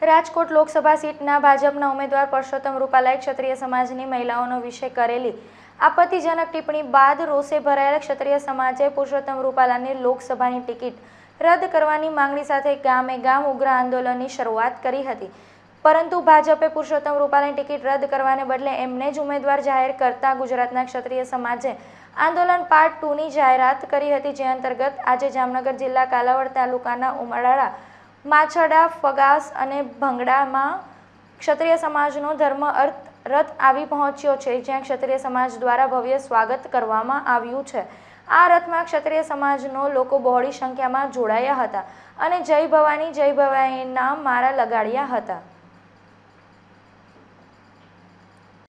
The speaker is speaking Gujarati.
રાજકોટ લોકસભા સીટના ભાજપના ઉમેદવાર પરસોત્તમ રૂપાલાએ ક્ષત્રિય સમાજની મહિલાઓનો વિષય કરેલી આપત્તિજનક ટિપ્પણી બાદ રોષે ભરાયેલા ક્ષત્રિય સમાજે પુરુષોત્તમ રૂપાલાની લોકસભાની ટિકિટ રદ કરવાની માંગણી સાથે ગામે ગામ ઉગ્ર આંદોલનની શરૂઆત કરી હતી પરંતુ ભાજપે પુરુષોત્તમ રૂપાલાની ટિકિટ રદ કરવાને બદલે એમને જ ઉમેદવાર જાહેર કરતા ગુજરાતના ક્ષત્રિય સમાજે આંદોલન પાર્ટ ટુની જાહેરાત કરી હતી જે અંતર્ગત આજે જામનગર જિલ્લા કાલાવડ તાલુકાના ઉમરાળા માછરડા ફગાસ અને ભંગડામાં ક્ષત્રિય સમાજનો ધર્મ અર્થ રથ આવી પહોંચ્યો છે જ્યાં ક્ષત્રિય સમાજ દ્વારા ભવ્ય સ્વાગત કરવામાં આવ્યું છે આ રથમાં ક્ષત્રિય સમાજનો લોકો બહોળી સંખ્યામાં જોડાયા હતા અને જય ભવાની જય ભવાઈના મારા લગાડ્યા હતા